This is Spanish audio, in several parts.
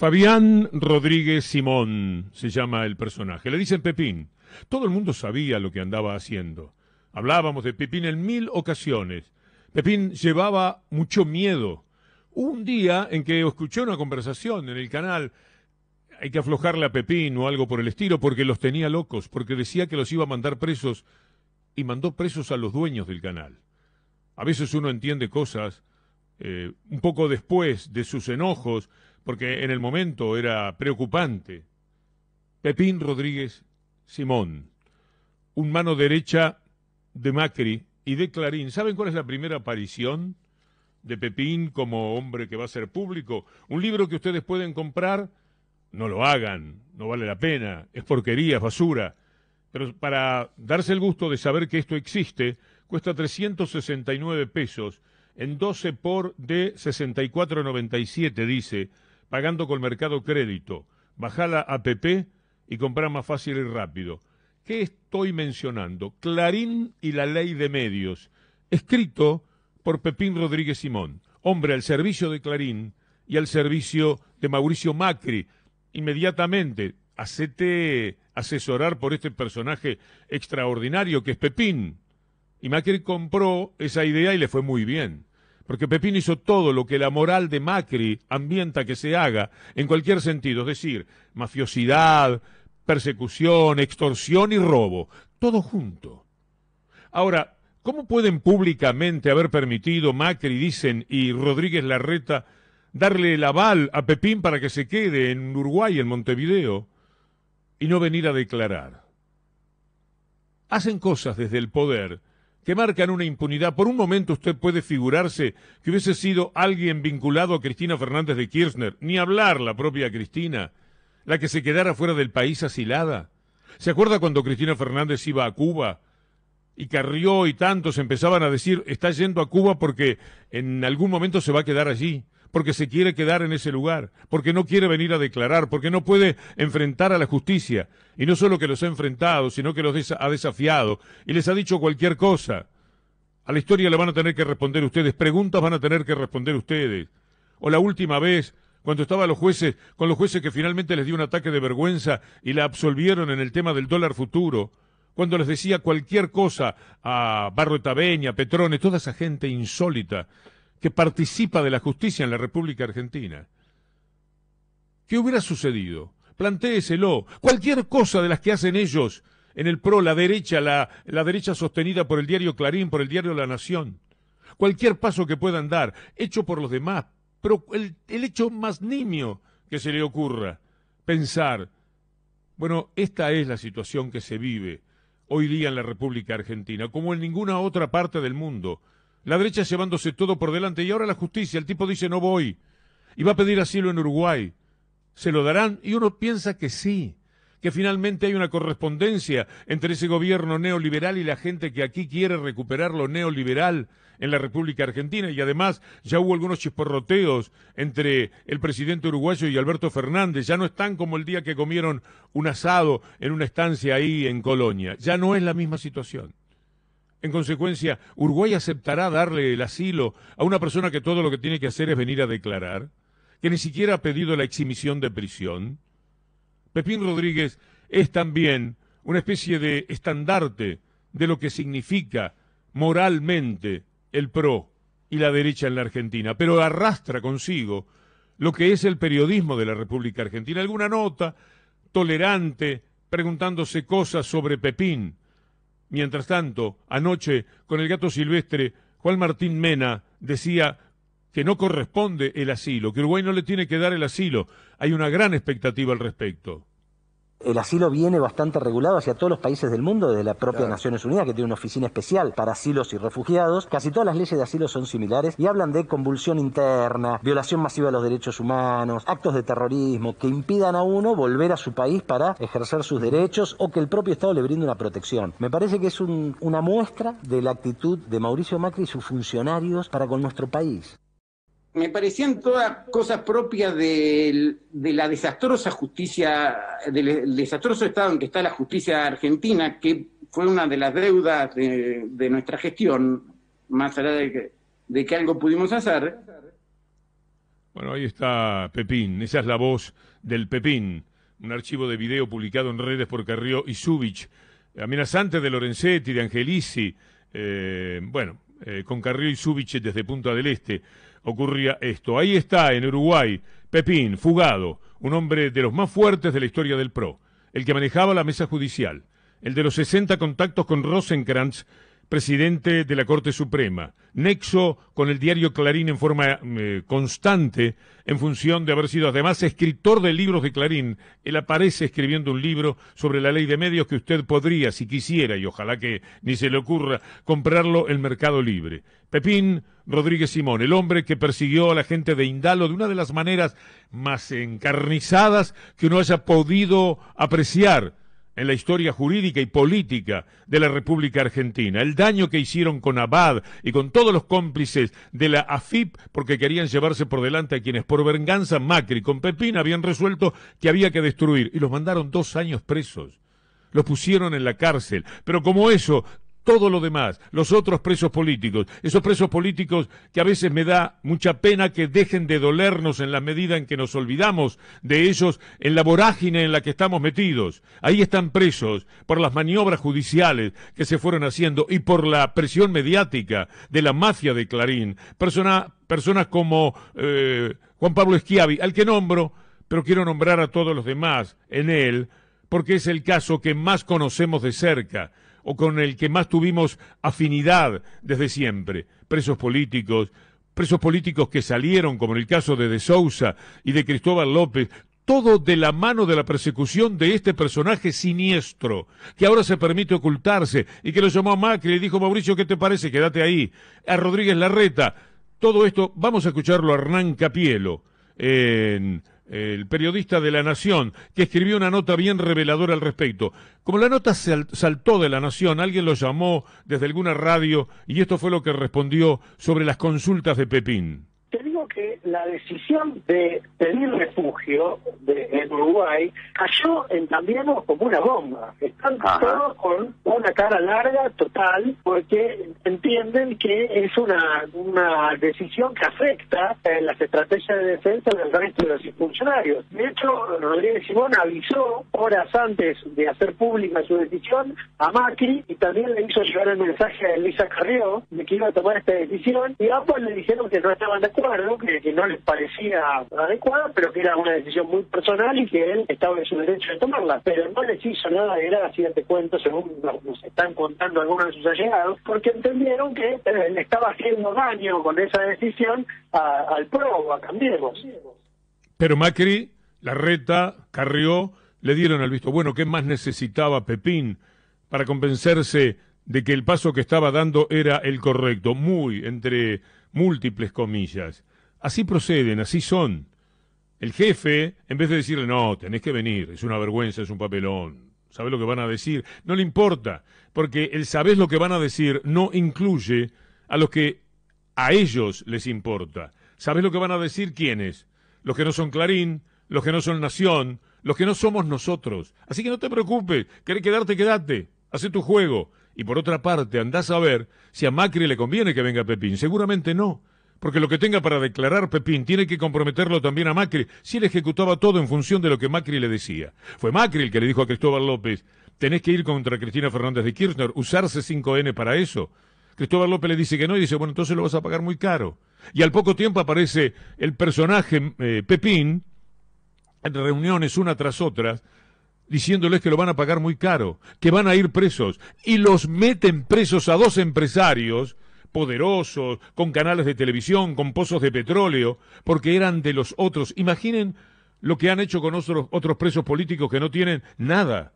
Fabián Rodríguez Simón se llama el personaje. Le dicen Pepín. Todo el mundo sabía lo que andaba haciendo. Hablábamos de Pepín en mil ocasiones. Pepín llevaba mucho miedo. Hubo un día en que escuché una conversación en el canal. Hay que aflojarle a Pepín o algo por el estilo porque los tenía locos, porque decía que los iba a mandar presos y mandó presos a los dueños del canal. A veces uno entiende cosas eh, un poco después de sus enojos, porque en el momento era preocupante. Pepín Rodríguez Simón, un mano derecha de Macri y de Clarín. ¿Saben cuál es la primera aparición de Pepín como hombre que va a ser público? Un libro que ustedes pueden comprar, no lo hagan, no vale la pena, es porquería, es basura. Pero para darse el gusto de saber que esto existe, cuesta 369 pesos en 12 por de 64.97, dice pagando con el Mercado Crédito. bajala a APP y compra más fácil y rápido. ¿Qué estoy mencionando? Clarín y la ley de medios. Escrito por Pepín Rodríguez Simón. Hombre, al servicio de Clarín y al servicio de Mauricio Macri. Inmediatamente, hacete asesorar por este personaje extraordinario que es Pepín. Y Macri compró esa idea y le fue muy bien porque Pepín hizo todo lo que la moral de Macri ambienta que se haga en cualquier sentido, es decir, mafiosidad, persecución, extorsión y robo, todo junto. Ahora, ¿cómo pueden públicamente haber permitido Macri, dicen, y Rodríguez Larreta darle el aval a Pepín para que se quede en Uruguay, en Montevideo, y no venir a declarar? Hacen cosas desde el poder que marcan una impunidad. Por un momento usted puede figurarse que hubiese sido alguien vinculado a Cristina Fernández de Kirchner, ni hablar la propia Cristina, la que se quedara fuera del país asilada. ¿Se acuerda cuando Cristina Fernández iba a Cuba? Y Carrió y tantos empezaban a decir, está yendo a Cuba porque en algún momento se va a quedar allí porque se quiere quedar en ese lugar, porque no quiere venir a declarar, porque no puede enfrentar a la justicia. Y no solo que los ha enfrentado, sino que los ha desafiado y les ha dicho cualquier cosa. A la historia le van a tener que responder ustedes, preguntas van a tener que responder ustedes. O la última vez, cuando estaba los jueces, con los jueces que finalmente les dio un ataque de vergüenza y la absolvieron en el tema del dólar futuro, cuando les decía cualquier cosa a Barro Tabeña, Petrone, toda esa gente insólita que participa de la justicia en la República Argentina. ¿Qué hubiera sucedido? Plantéeselo. Cualquier cosa de las que hacen ellos en el PRO, la derecha, la, derecha sostenida por el diario Clarín, por el diario La Nación. Cualquier paso que puedan dar, hecho por los demás, pero el, el hecho más nimio que se le ocurra, pensar, bueno, esta es la situación que se vive hoy día en la República Argentina, como en ninguna otra parte del mundo. La derecha llevándose todo por delante. Y ahora la justicia, el tipo dice no voy. Y va a pedir asilo en Uruguay. ¿Se lo darán? Y uno piensa que sí, que finalmente hay una correspondencia entre ese gobierno neoliberal y la gente que aquí quiere recuperar lo neoliberal en la República Argentina. Y además ya hubo algunos chisporroteos entre el presidente uruguayo y Alberto Fernández. Ya no están como el día que comieron un asado en una estancia ahí en Colonia. Ya no es la misma situación. En consecuencia, ¿Uruguay aceptará darle el asilo a una persona que todo lo que tiene que hacer es venir a declarar? ¿Que ni siquiera ha pedido la exhibición de prisión? Pepín Rodríguez es también una especie de estandarte de lo que significa moralmente el PRO y la derecha en la Argentina, pero arrastra consigo lo que es el periodismo de la República Argentina. Alguna nota tolerante preguntándose cosas sobre Pepín, Mientras tanto, anoche, con el gato silvestre, Juan Martín Mena decía que no corresponde el asilo, que Uruguay no le tiene que dar el asilo. Hay una gran expectativa al respecto. El asilo viene bastante regulado hacia todos los países del mundo, desde la propia Naciones Unidas, que tiene una oficina especial para asilos y refugiados. Casi todas las leyes de asilo son similares y hablan de convulsión interna, violación masiva de los derechos humanos, actos de terrorismo que impidan a uno volver a su país para ejercer sus derechos o que el propio Estado le brinde una protección. Me parece que es una muestra de la actitud de Mauricio Macri y sus funcionarios para con nuestro país me parecían todas cosas propias de, la desastrosa justicia, del, desastroso estado en que está la justicia argentina, que fue una de las deudas de, nuestra gestión, más allá de que, algo pudimos hacer. Bueno, ahí está Pepín, esa es la voz del Pepín, un archivo de video publicado en redes por Carrió y Zubich, amenazante de Lorenzetti, de Angelisi, eh, bueno, eh, con Carrió y Zubich desde Punta del Este ocurría esto. Ahí está, en Uruguay, Pepín, fugado, un hombre de los más fuertes de la historia del PRO, el que manejaba la mesa judicial, el de los 60 contactos con Rosenkrantz presidente de la Corte Suprema, nexo con el diario Clarín en forma eh, constante, en función de haber sido además escritor de libros de Clarín. Él aparece escribiendo un libro sobre la ley de medios que usted podría, si quisiera, y ojalá que ni se le ocurra, comprarlo en Mercado Libre. Pepín Rodríguez Simón, el hombre que persiguió a la gente de Indalo de una de las maneras más encarnizadas que uno haya podido apreciar en la historia jurídica y política de la República Argentina, el daño que hicieron con Abad y con todos los cómplices de la AFIP porque querían llevarse por delante a quienes por venganza Macri con Pepín habían resuelto que había que destruir y los mandaron dos años presos. Los pusieron en la cárcel, pero como eso todo lo demás, los otros presos políticos, esos presos políticos que a veces me da mucha pena que dejen de dolernos en la medida en que nos olvidamos de ellos en la vorágine en la que estamos metidos. Ahí están presos por las maniobras judiciales que se fueron haciendo y por la presión mediática de la mafia de Clarín, Persona, personas como eh, Juan Pablo Esquiavi, al que nombro, pero quiero nombrar a todos los demás en él, porque es el caso que más conocemos de cerca o con el que más tuvimos afinidad desde siempre, presos políticos, presos políticos que salieron, como en el caso de De Sousa y de Cristóbal López, todo de la mano de la persecución de este personaje siniestro, que ahora se permite ocultarse y que lo llamó a Macri y le dijo, Mauricio, ¿qué te parece? Quédate ahí. A Rodríguez Larreta. Todo esto, vamos a escucharlo a Hernán Capielo en el periodista de La Nación, que escribió una nota bien reveladora al respecto. Como la nota saltó de La Nación, alguien lo llamó desde alguna radio y esto fue lo que respondió sobre las consultas de Pepín que la decisión de pedir refugio de, en Uruguay cayó en también como una bomba. Están con una cara larga total porque entienden que es una, una decisión que afecta eh, las estrategias de defensa del resto de los funcionarios. De hecho, Rodríguez Simón avisó horas antes de hacer pública su decisión a Macri y también le hizo llegar el mensaje a Elisa Carrió de que iba a tomar esta decisión y ambos le dijeron que no estaban de acuerdo que, no les parecía adecuada, pero que era una decisión muy personal y que él estaba en su derecho de tomarla. Pero no les hizo nada de gracia, te cuento, según nos están contando algunos de sus allegados, porque entendieron que él eh, estaba haciendo daño con esa decisión al PRO, a Cambiemos. Pero Macri, Larreta, Carrió, le dieron el visto bueno. ¿Qué más necesitaba Pepín para convencerse de que el paso que estaba dando era el correcto? Muy, entre múltiples comillas. Así proceden, así son. El jefe, en vez de decirle, no, tenés que venir, es una vergüenza, es un papelón, ¿sabes lo que van a decir, no le importa, porque el sabés lo que van a decir no incluye a los que a ellos les importa. ¿Sabés lo que van a decir quiénes? Los que no son Clarín, los que no son Nación, los que no somos nosotros. Así que no te preocupes, querés quedarte, quedate, hace tu juego. Y por otra parte, andás a ver si a Macri le conviene que venga Pepín. Seguramente no. Porque lo que tenga para declarar Pepín tiene que comprometerlo también a Macri, si él ejecutaba todo en función de lo que Macri le decía. Fue Macri el que le dijo a Cristóbal López, tenés que ir contra Cristina Fernández de Kirchner, usarse 5N para eso. Cristóbal López le dice que no y dice, bueno, entonces lo vas a pagar muy caro. Y al poco tiempo aparece el personaje eh, Pepín, en reuniones una tras otra, diciéndoles que lo van a pagar muy caro, que van a ir presos, y los meten presos a dos empresarios poderosos, con canales de televisión, con pozos de petróleo, porque eran de los otros. Imaginen lo que han hecho con otros, otros presos políticos que no tienen nada,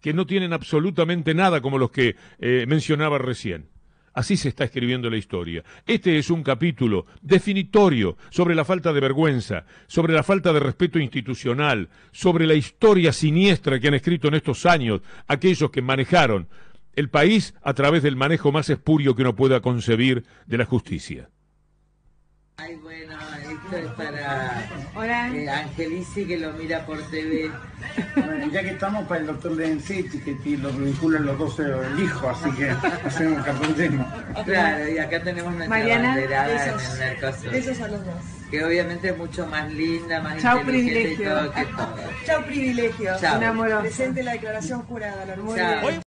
que no tienen absolutamente nada como los que eh, mencionaba recién. Así se está escribiendo la historia. Este es un capítulo definitorio sobre la falta de vergüenza, sobre la falta de respeto institucional, sobre la historia siniestra que han escrito en estos años aquellos que manejaron el país a través del manejo más espurio que uno pueda concebir de la justicia. Ay, bueno, esto es para Hola. Eh, Angelici que lo mira por TV. Bueno, ya que estamos para el doctor Lenzetti, que lo vinculan los dos eh, el hijo, así que hacemos cartonchismo. Claro, y acá tenemos nuestra Mariana, banderada en el caso. Esos a los dos. Que obviamente es mucho más linda, más Chao privilegio. Chao privilegio. amor Presente la declaración jurada, la hermoso.